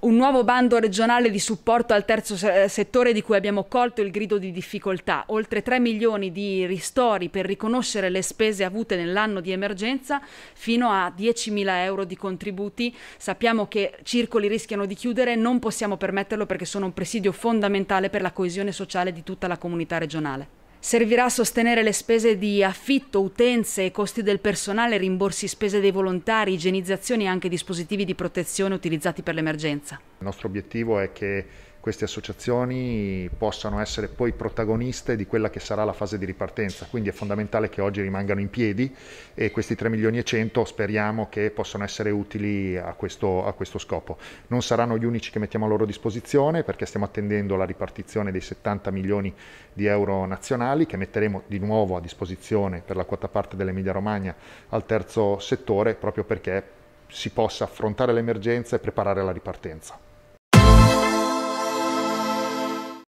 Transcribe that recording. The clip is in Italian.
un nuovo bando regionale di supporto al terzo settore di cui abbiamo colto il grido di difficoltà, oltre 3 milioni di ristori per riconoscere le spese avute nell'anno di emergenza fino a 10.000 euro di contributi. Sappiamo che circoli rischiano di chiudere, non possiamo permetterlo perché sono un presidio fondamentale per la coesione sociale di tutta la comunità regionale. Servirà a sostenere le spese di affitto, utenze e costi del personale, rimborsi spese dei volontari, igienizzazioni e anche dispositivi di protezione utilizzati per l'emergenza. Il nostro obiettivo è che queste associazioni possano essere poi protagoniste di quella che sarà la fase di ripartenza, quindi è fondamentale che oggi rimangano in piedi e questi 3 milioni e 100 speriamo che possano essere utili a questo, a questo scopo. Non saranno gli unici che mettiamo a loro disposizione perché stiamo attendendo la ripartizione dei 70 milioni di euro nazionali che metteremo di nuovo a disposizione per la quota parte dell'Emilia Romagna al terzo settore proprio perché si possa affrontare l'emergenza e preparare la ripartenza.